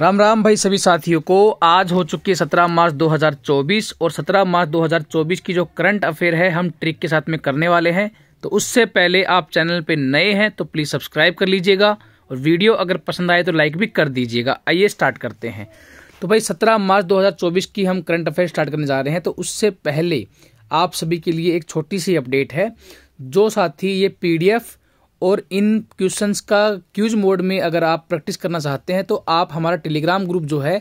राम राम भाई सभी साथियों को आज हो चुकी है सत्रह मार्च 2024 और 17 मार्च 2024 की जो करंट अफेयर है हम ट्रिक के साथ में करने वाले हैं तो उससे पहले आप चैनल पे नए हैं तो प्लीज़ सब्सक्राइब कर लीजिएगा और वीडियो अगर पसंद आए तो लाइक भी कर दीजिएगा आइए स्टार्ट करते हैं तो भाई 17 मार्च 2024 की हम करंट अफेयर स्टार्ट करने जा रहे हैं तो उससे पहले आप सभी के लिए एक छोटी सी अपडेट है जो साथी ये पीडीएफ और इन क्वेश्चंस का क्यूज मोड में अगर आप प्रैक्टिस करना चाहते हैं तो आप हमारा टेलीग्राम ग्रुप जो है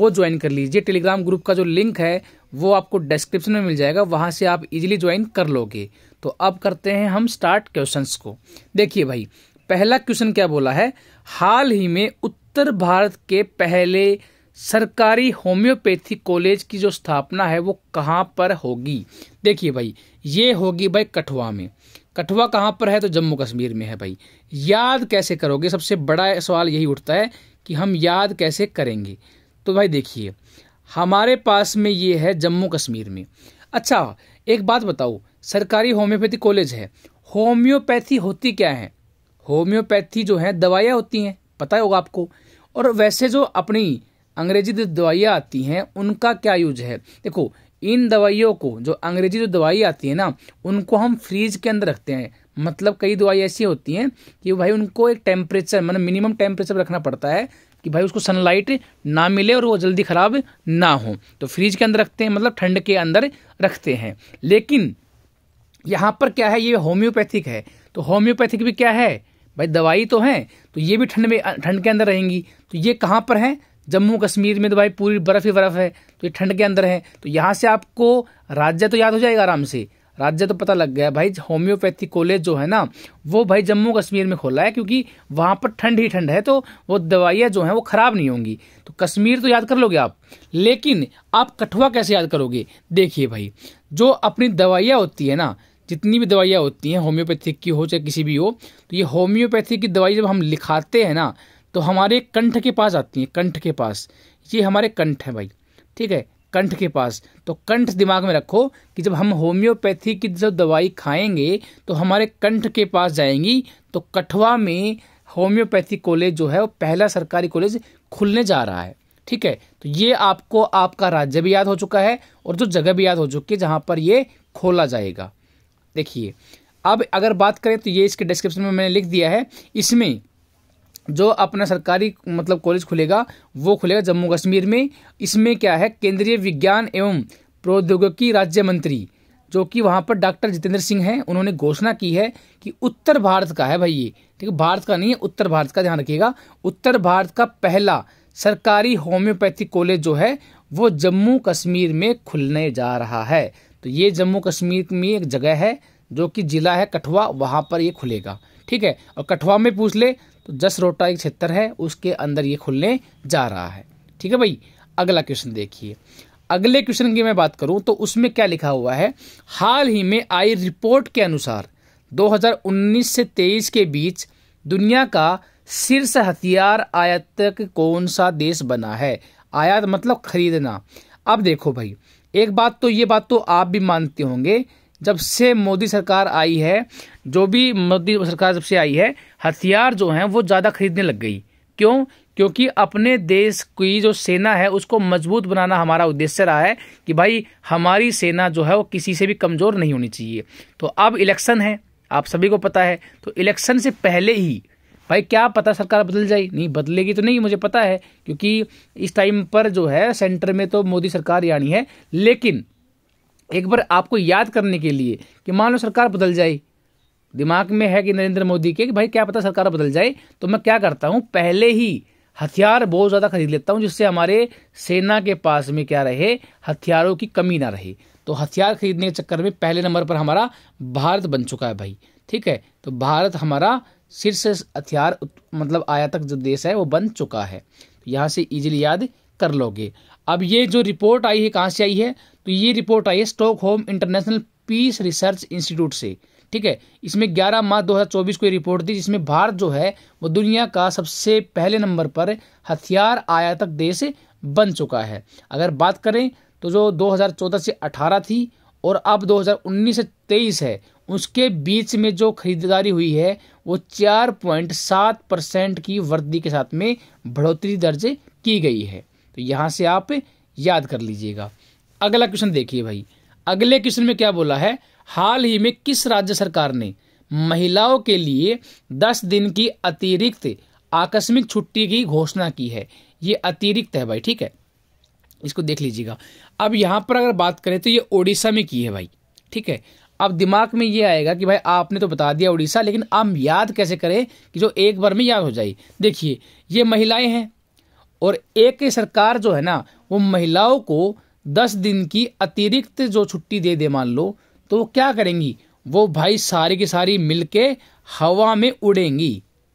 वो ज्वाइन कर लीजिए टेलीग्राम ग्रुप का जो लिंक है वो आपको डिस्क्रिप्शन में मिल जाएगा वहां से आप इजीली ज्वाइन कर लोगे तो अब करते हैं हम स्टार्ट क्वेश्चंस को देखिए भाई पहला क्वेश्चन क्या बोला है हाल ही में उत्तर भारत के पहले सरकारी होम्योपैथी कॉलेज की जो स्थापना है वो कहाँ पर होगी देखिए भाई ये होगी भाई कठुआ में कठुआ कहाँ पर है तो जम्मू कश्मीर में है भाई याद कैसे करोगे सबसे बड़ा सवाल यही उठता है कि हम याद कैसे करेंगे तो भाई देखिए हमारे पास में ये है जम्मू कश्मीर में अच्छा एक बात बताओ सरकारी होम्योपैथी कॉलेज है होम्योपैथी होती क्या है होम्योपैथी जो है दवाइयाँ होती हैं पता होगा आपको और वैसे जो अपनी अंग्रेजी दवाइयाँ आती हैं उनका क्या यूज है देखो इन दवाइयों को जो अंग्रेजी जो दवाई आती है ना उनको हम फ्रीज के अंदर रखते हैं मतलब कई दवाई ऐसी होती हैं कि भाई उनको एक टेम्परेचर मतलब मिनिमम टेम्परेचर रखना पड़ता है कि भाई उसको सनलाइट ना मिले और वो जल्दी ख़राब ना हो तो फ्रीज के अंदर रखते हैं मतलब ठंड के अंदर रखते हैं लेकिन यहाँ पर क्या है ये होम्योपैथिक है तो होम्योपैथिक भी क्या है भाई दवाई तो है तो ये भी ठंड में ठंड के अंदर रहेंगी तो ये कहाँ पर हैं जम्मू कश्मीर में तो भाई पूरी बर्फ़ ही बर्फ़ है तो ये ठंड के अंदर है तो यहाँ से आपको राज्य तो याद हो जाएगा आराम से राज्य तो पता लग गया भाई होम्योपैथी कॉलेज जो है ना वो भाई जम्मू कश्मीर में खोला है क्योंकि वहाँ पर ठंड ही ठंड है तो वो दवाइयाँ जो हैं वो ख़राब नहीं होंगी तो कश्मीर तो याद कर लोगे आप लेकिन आप कठुआ कैसे याद करोगे देखिए भाई जो अपनी दवाइयाँ होती है ना जितनी भी दवाइयाँ होती हैं होम्योपैथिक की हो चाहे किसी भी हो तो ये होम्योपैथी की दवाई जब हम लिखाते हैं ना तो हमारे कंठ के पास आती हैं कंठ के पास ये हमारे कंठ हैं भाई ठीक है कंठ के पास तो कंठ दिमाग में रखो कि जब हम होम्योपैथी की जब दवाई खाएंगे तो हमारे कंठ के पास जाएंगी तो कठवा में होम्योपैथी कॉलेज जो है वो पहला सरकारी कॉलेज खुलने जा रहा है ठीक है तो ये आपको आपका राज्य भी याद हो चुका है और जो जगह भी याद हो चुकी है जहाँ पर ये खोला जाएगा देखिए अब अगर बात करें तो ये इसके डिस्क्रिप्शन में मैंने लिख दिया है इसमें जो अपना सरकारी मतलब कॉलेज खुलेगा वो खुलेगा जम्मू कश्मीर में इसमें क्या है केंद्रीय विज्ञान एवं प्रौद्योगिकी राज्य मंत्री जो कि वहाँ पर डॉक्टर जितेंद्र सिंह हैं उन्होंने घोषणा की है कि उत्तर भारत का है भाई ये ठीक है भारत का नहीं है उत्तर भारत का ध्यान रखिएगा उत्तर भारत का पहला सरकारी होम्योपैथी कॉलेज जो है वो जम्मू कश्मीर में खुलने जा रहा है तो ये जम्मू कश्मीर में एक जगह है जो कि जिला है कठुआ वहाँ पर ये खुलेगा ठीक है और कठुआ में पूछ ले तो जस रोटा एक क्षेत्र है उसके अंदर ये खुलने जा रहा है ठीक है भाई अगला क्वेश्चन देखिए अगले क्वेश्चन की मैं बात करूं तो उसमें क्या लिखा हुआ है हाल ही में आई रिपोर्ट के अनुसार 2019 से 23 के बीच दुनिया का शीर्ष हथियार आयातक कौन सा देश बना है आयात मतलब खरीदना अब देखो भाई एक बात तो ये बात तो आप भी मानते होंगे जब से मोदी सरकार आई है जो भी मोदी सरकार जब से आई है हथियार जो हैं वो ज़्यादा खरीदने लग गई क्यों क्योंकि अपने देश की जो सेना है उसको मजबूत बनाना हमारा उद्देश्य रहा है कि भाई हमारी सेना जो है वो किसी से भी कमज़ोर नहीं होनी चाहिए तो अब इलेक्शन है आप सभी को पता है तो इलेक्शन से पहले ही भाई क्या पता सरकार बदल जाए नहीं बदलेगी तो नहीं मुझे पता है क्योंकि इस टाइम पर जो है सेंटर में तो मोदी सरकार यानी है लेकिन एक बार आपको याद करने के लिए कि मान लो सरकार बदल जाए दिमाग में है कि नरेंद्र मोदी के कि भाई क्या पता सरकार बदल जाए तो मैं क्या करता हूं पहले ही हथियार बहुत ज़्यादा खरीद लेता हूं जिससे हमारे सेना के पास में क्या रहे हथियारों की कमी ना रहे तो हथियार खरीदने के चक्कर में पहले नंबर पर हमारा भारत बन चुका है भाई ठीक है तो भारत हमारा शीर्ष हथियार मतलब आया तक जो देश है वो बन चुका है यहां यहाँ से इजीली याद कर लोगे अब ये जो रिपोर्ट आई है कहां से आई है तो ये रिपोर्ट आई है home international peace research institute से ठीक है इसमें 11 मार्च 2024 को रिपोर्ट दी जिसमें भारत जो है वो दुनिया का सबसे पहले नंबर पर हथियार आयातक देश बन चुका है अगर बात करें तो जो 2014 से 18 थी और अब 2019 से 23 है उसके बीच में जो खरीदारी हुई है वो चार सात परसेंट की वृद्धि के साथ में बढ़ोतरी दर्ज की गई है तो यहाँ से आप याद कर लीजिएगा अगला क्वेश्चन देखिए भाई अगले क्वेश्चन में क्या बोला है हाल ही में किस राज्य सरकार ने महिलाओं के लिए दस दिन की अतिरिक्त आकस्मिक छुट्टी की घोषणा की है ये अतिरिक्त है भाई ठीक है इसको देख लीजिएगा अब यहाँ पर अगर बात करें तो ये ओडिशा में की है भाई ठीक है अब दिमाग में ये आएगा कि भाई आपने तो बता दिया उड़ीसा लेकिन आप याद कैसे करें कि जो एक बार में याद हो जाए देखिए ये महिलाएं हैं और एक सरकार जो है ना वो महिलाओं को दस दिन की अतिरिक्त जो छुट्टी दे दे मान लो तो वो क्या करेंगी वो भाई सारी की सारी मिलके हवा में उड़ेंगी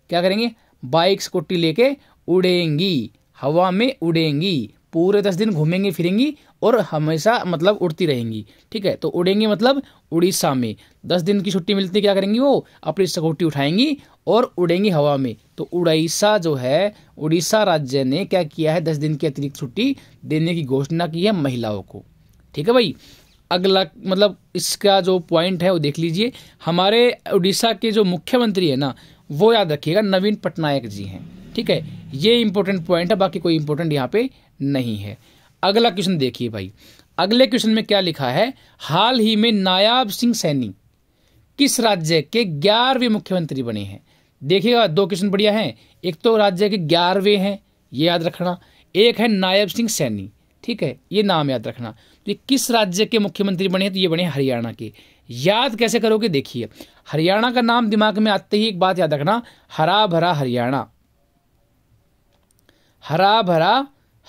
क्या करेंगे बाइक स्कूटी लेके उड़ेंगी हवा में उड़ेंगी पूरे दस दिन घूमेंगी फिरेंगी और हमेशा मतलब उड़ती रहेंगी ठीक है तो उड़ेंगी मतलब उड़ीसा में दस दिन की छुट्टी मिलती क्या करेंगी वो अपनी स्कूटी उठाएंगी और उड़ेंगी हवा में तो उड़ीसा जो है उड़ीसा राज्य ने क्या किया है दस दिन की अतिरिक्त छुट्टी देने की घोषणा की है महिलाओं को ठीक है भाई अगला मतलब इसका जो पॉइंट है वो देख लीजिए हमारे उड़ीसा के जो मुख्यमंत्री है ना वो याद रखिएगा नवीन पटनायक जी हैं ठीक है ये इंपॉर्टेंट पॉइंट है बाकी कोई इंपॉर्टेंट यहाँ पे नहीं है अगला क्वेश्चन देखिए भाई अगले क्वेश्चन में क्या लिखा है हाल ही में नायाब सिंह सैनी किस राज्य के ग्यारहवें मुख्यमंत्री बने हैं देखिएगा दो क्वेश्चन बढ़िया हैं एक तो राज्य के ग्यारहवें हैं ये याद रखना एक है नायब सिंह सैनी ठीक है ये नाम याद रखना तो ये किस राज्य के मुख्यमंत्री बने तो ये बने हरियाणा के याद कैसे करोगे देखिए हरियाणा का नाम दिमाग में आते ही एक बात याद रखना हरा भरा हरियाणा हरा भरा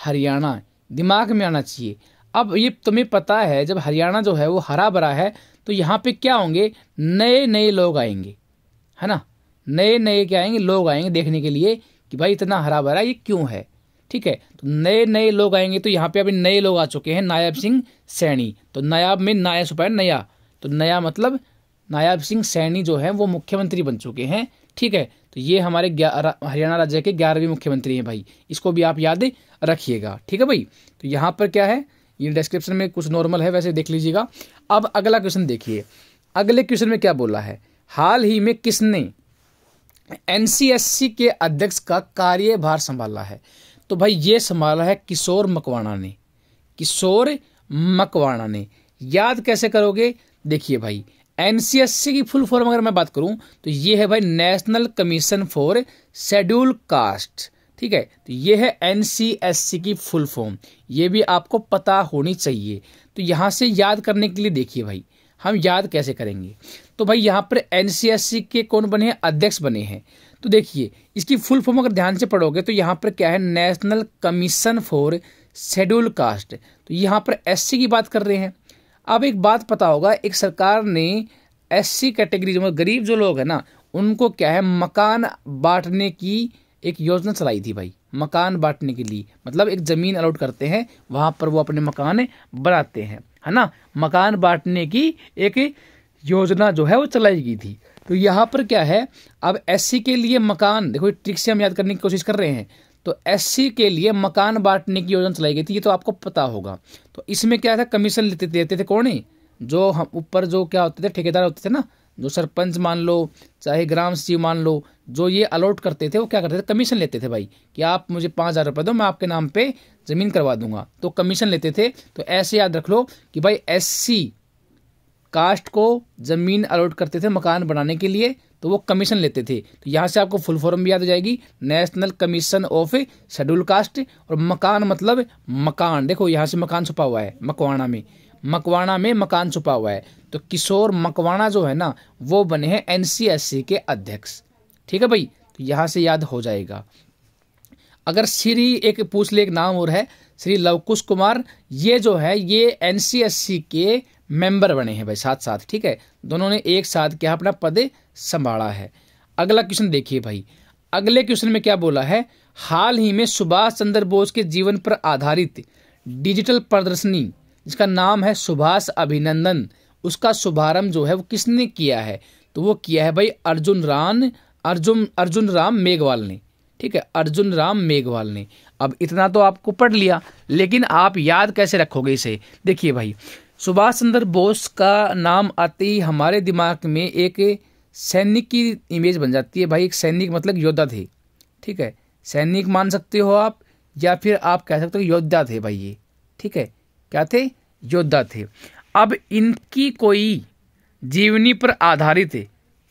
हरियाणा दिमाग में आना चाहिए अब ये तुम्हें पता है जब हरियाणा जो है वो हरा भरा है तो यहां पे क्या होंगे नए नए लोग आएंगे है ना नए नए क्या आएंगे लोग आएंगे देखने के लिए कि भाई इतना हरा भरा ये क्यों है ठीक है तो नए नए लोग आएंगे तो यहाँ पे अभी नए लोग आ चुके हैं नायाब सिंह सैनी तो नायाब में नाया सुपैर नया तो नया मतलब नायाब सिंह सैनी जो है वो मुख्यमंत्री बन चुके हैं ठीक है तो ये हमारे हरियाणा राज्य के ग्यारहवीं मुख्यमंत्री हैं भाई इसको भी आप याद रखिएगा ठीक है भाई तो यहाँ पर क्या है ये डिस्क्रिप्शन में कुछ नॉर्मल है वैसे देख लीजिएगा अब अगला क्वेश्चन देखिए अगले क्वेश्चन में क्या बोला है हाल ही में किसने एनसीएससी के अध्यक्ष का कार्यभार संभाला है तो भाई ये संभाला है किशोर मकवाणा ने किशोर मकवाणा ने याद कैसे करोगे देखिए भाई एनसीएससी की फुल फॉर्म अगर मैं बात करूं तो ये है भाई national commission for schedule caste ठीक है तो ये है एनसीएससी की फुल फॉर्म ये भी आपको पता होनी चाहिए तो यहाँ से याद करने के लिए देखिए भाई हम याद कैसे करेंगे तो भाई यहाँ पर एनसीएससी के कौन बने हैं अध्यक्ष बने हैं तो देखिए इसकी फुल फॉर्म अगर ध्यान से पढ़ोगे तो यहाँ पर क्या है national commission for schedule caste तो यहाँ पर एससी की बात कर रहे हैं अब एक बात पता होगा एक सरकार ने एससी कैटेगरी जो मतलब गरीब जो लोग हैं ना उनको क्या है मकान बांटने की एक योजना चलाई थी भाई मकान बांटने के लिए मतलब एक ज़मीन अलाउट करते हैं वहां पर वो अपने मकान बनाते हैं है ना मकान बांटने की एक योजना जो है वो चलाई गई थी तो यहाँ पर क्या है अब एस के लिए मकान देखो ट्रिक से हम याद करने की कोशिश कर रहे हैं तो एस के लिए मकान बांटने की योजना चलाई गई थी ये तो आपको पता होगा तो इसमें क्या था कमीशन लेते देते थे कौन ही जो हम ऊपर जो क्या होते थे ठेकेदार होते थे ना जो सरपंच मान लो चाहे ग्राम सचिव मान लो जो ये अलॉट करते थे वो क्या करते थे कमीशन लेते थे भाई कि आप मुझे पाँच हज़ार रुपये दो मैं आपके नाम पे ज़मीन करवा दूंगा तो कमीशन लेते थे तो ऐसे याद रख लो कि भाई एससी कास्ट को ज़मीन अलॉट करते थे मकान बनाने के लिए तो वो कमीशन लेते थे तो यहाँ से आपको फुल फॉर्म भी याद हो जाएगी national commission of schedule caste और मकान मतलब मकान देखो यहाँ से मकान छुपा हुआ है मकवाणा में मकवाणा में मकान छुपा हुआ है तो किशोर मकवाणा जो है ना वो बने हैं एनसीएससी के अध्यक्ष ठीक है भाई तो यहाँ से याद हो जाएगा अगर श्री एक पूछ ले एक नाम और है श्री लवकुश कुमार ये जो है ये एनसीएससी के मेंबर बने हैं भाई साथ साथ ठीक है दोनों ने एक साथ क्या अपना पद संभाला है अगला क्वेश्चन देखिए भाई अगले क्वेश्चन में क्या बोला है हाल ही में सुभाष चंद्र बोस के जीवन पर आधारित डिजिटल प्रदर्शनी जिसका नाम है सुभाष अभिनंदन उसका शुभारंभ जो है वो किसने किया है तो वो किया है भाई अर्जुन रान अर्जुन अर्जुन राम मेघवाल ने ठीक है अर्जुन राम मेघवाल ने अब इतना तो आपको पढ़ लिया लेकिन आप याद कैसे रखोगे इसे देखिए भाई सुभाष चंद्र बोस का नाम आते ही हमारे दिमाग में एक सैनिक की इमेज बन जाती है भाई एक सैनिक मतलब योद्धा थे ठीक है सैनिक मान सकते हो आप या फिर आप कह सकते हो योद्धा थे भाई ये ठीक है क्या थे योद्धा थे अब इनकी कोई जीवनी पर आधारित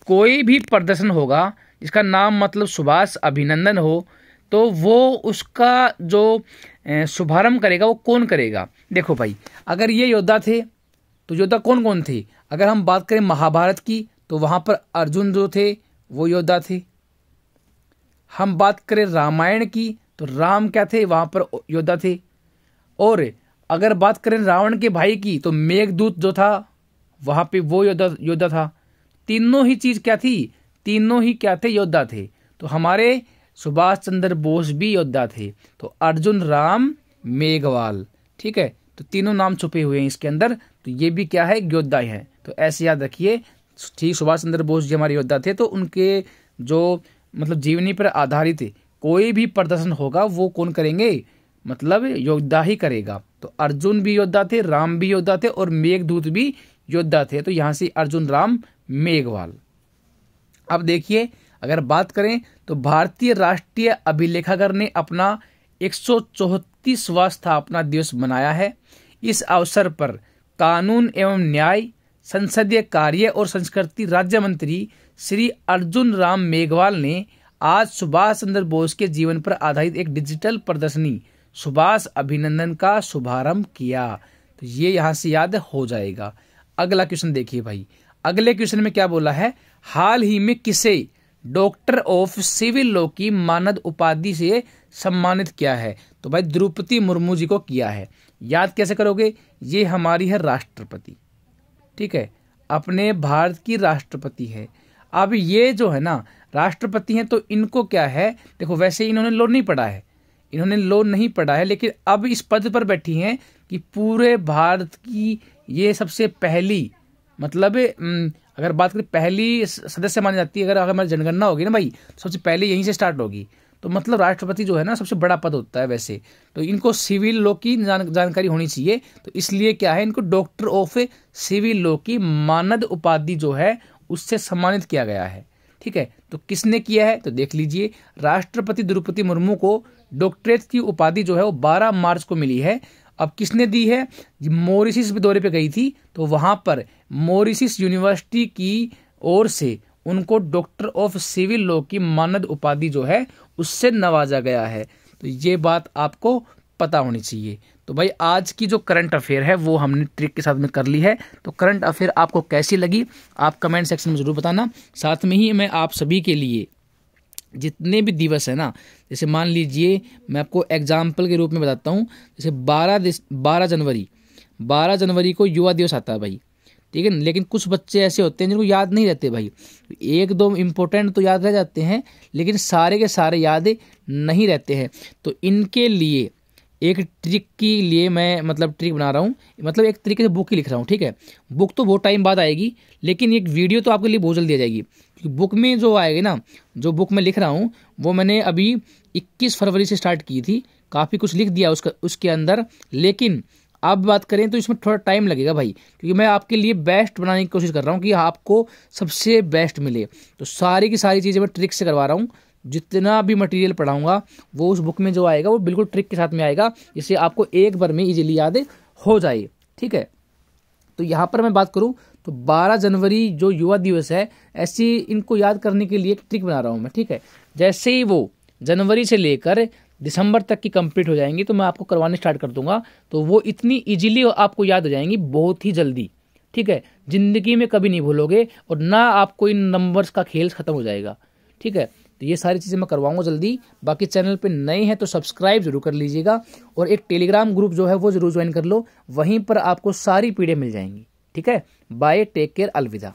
कोई भी प्रदर्शन होगा जिसका नाम मतलब सुभाष अभिनंदन हो तो वो उसका जो शुभारंभ करेगा वो कौन करेगा देखो भाई अगर ये योद्धा थे तो योद्धा कौन कौन थे अगर हम बात करें महाभारत की तो वहां पर अर्जुन जो थे वो योद्धा थे हम बात करें रामायण की तो राम क्या थे वहां पर योद्धा थे और अगर बात करें रावण के भाई की तो मेघदूत जो था वहां पे वो योद्धा योद्धा था तीनों ही चीज़ क्या थी तीनों ही क्या थे योद्धा थे तो हमारे सुभाष चंद्र बोस भी योद्धा थे तो अर्जुन राम मेघवाल ठीक है तो तीनों नाम छुपे हुए हैं इसके अंदर तो ये भी क्या है योद्धा है तो ऐसे याद रखिए ठीक सुभाष चंद्र बोस जी हमारे योद्धा थे तो उनके जो मतलब जीवनी पर आधारित कोई भी प्रदर्शन होगा वो कौन करेंगे मतलब योद्धा ही करेगा तो अर्जुन भी योद्धा थे राम भी योद्धा थे और मेघदूत भी योद्धा थे तो यहाँ से अर्जुन राम मेघवाल अब देखिए अगर बात करें तो भारतीय राष्ट्रीय अभिलेखागर ने अपना एक सौ स्थापना दिवस मनाया है इस अवसर पर कानून एवं न्याय संसदीय कार्य और संस्कृति राज्य मंत्री श्री अर्जुन राम मेघवाल ने आज सुभाष चंद्र बोस के जीवन पर आधारित एक डिजिटल प्रदर्शनी सुभाष अभिनंदन का शुभारंभ किया तो ये यहाँ से याद हो जाएगा अगला क्वेश्चन देखिए भाई अगले क्वेश्चन में क्या बोला है हाल ही में किसे डॉक्टर ऑफ सिविल लॉ की मानद उपाधि से सम्मानित किया है तो भाई द्रौपदी मुर्मू जी को किया है याद कैसे करोगे ये हमारी है राष्ट्रपति ठीक है अपने भारत की राष्ट्रपति है अब ये जो है ना राष्ट्रपति हैं तो इनको क्या है देखो वैसे इन्होंने लोन नहीं पढ़ा है इन्होंने लोन नहीं पढ़ा है लेकिन अब इस पद पर बैठी हैं कि पूरे भारत की ये सबसे पहली मतलब अगर बात करें पहली सदस्य मानी जाती है अगर अगर हमारी जनगणना होगी ना भाई तो सबसे पहले यहीं से स्टार्ट होगी तो मतलब राष्ट्रपति जो है ना सबसे बड़ा पद होता है वैसे तो इनको सिविल लॉ की जान, जानकारी होनी चाहिए तो इसलिए क्या है इनको डॉक्टर ऑफ सिविल लॉ की मानद उपाधि जो है उससे सम्मानित किया गया है ठीक है तो किसने किया है तो देख लीजिए राष्ट्रपति द्रौपदी मुर्मू को डॉक्टरेट की उपाधि जो है वो 12 मार्च को मिली है अब किसने दी है मोरिसिस दौरे पे गई थी तो वहाँ पर मोरिसिस यूनिवर्सिटी की ओर से उनको डॉक्टर ऑफ सिविल लॉ की मानद उपाधि जो है उससे नवाजा गया है तो ये बात आपको पता होनी चाहिए तो भाई आज की जो करंट अफेयर है वो हमने ट्रिक के साथ में कर ली है तो करंट अफेयर आपको कैसी लगी आप कमेंट सेक्शन में ज़रूर बताना साथ में ही मैं आप सभी के लिए जितने भी दिवस है ना जैसे मान लीजिए मैं आपको एग्जाम्पल के रूप में बताता हूँ जैसे बारह बारह जनवरी बारह जनवरी को युवा दिवस आता है भाई ठीक है लेकिन कुछ बच्चे ऐसे होते हैं जिनको याद नहीं रहते भाई एक दो इम्पोर्टेंट तो याद रह जाते हैं लेकिन सारे के सारे याद नहीं रहते हैं तो इनके लिए एक ट्रिक के लिए मैं मतलब ट्रिक बना रहा हूँ मतलब एक तरीके से बुक ही लिख रहा हूँ ठीक है बुक तो बहुत टाइम बाद आएगी लेकिन एक वीडियो तो आपके लिए बहुत जल्दी आ जाएगी बुक में जो आएगी ना जो बुक में लिख रहा हूँ वो मैंने अभी 21 फरवरी से स्टार्ट की थी काफ़ी कुछ लिख दिया उसका उसके अंदर लेकिन आप बात करें तो इसमें थोड़ा टाइम लगेगा भाई क्योंकि मैं आपके लिए बेस्ट बनाने की कोशिश कर रहा हूँ कि आपको सबसे बेस्ट मिले तो सारी की सारी चीज़ें मैं ट्रिक से करवा रहा हूँ जितना भी मटेरियल पढ़ाऊँगा वो उस बुक में जो आएगा वो बिल्कुल ट्रिक के साथ में आएगा इससे आपको एक बार में ईजिली याद हो जाए ठीक है तो यहाँ पर मैं बात करूँ तो 12 जनवरी जो युवा दिवस है ऐसी इनको याद करने के लिए एक ट्रिक बना रहा हूँ मैं ठीक है जैसे ही वो जनवरी से लेकर दिसंबर तक की कंप्लीट हो जाएंगी तो मैं आपको करवाने स्टार्ट कर दूंगा तो वो इतनी ईजिली आपको याद हो जाएंगी बहुत ही जल्दी ठीक है ज़िंदगी में कभी नहीं भूलोगे और ना आपको इन नंबर्स का खेल ख़त्म हो जाएगा ठीक है तो ये सारी चीज़ें मैं करवाऊंगा जल्दी बाकी चैनल पे नए हैं तो सब्सक्राइब जरूर कर लीजिएगा और एक टेलीग्राम ग्रुप जो है वो जरूर ज्वाइन कर लो वहीं पर आपको सारी पीढ़ियाँ मिल जाएंगी ठीक है बाय टेक केयर अलविदा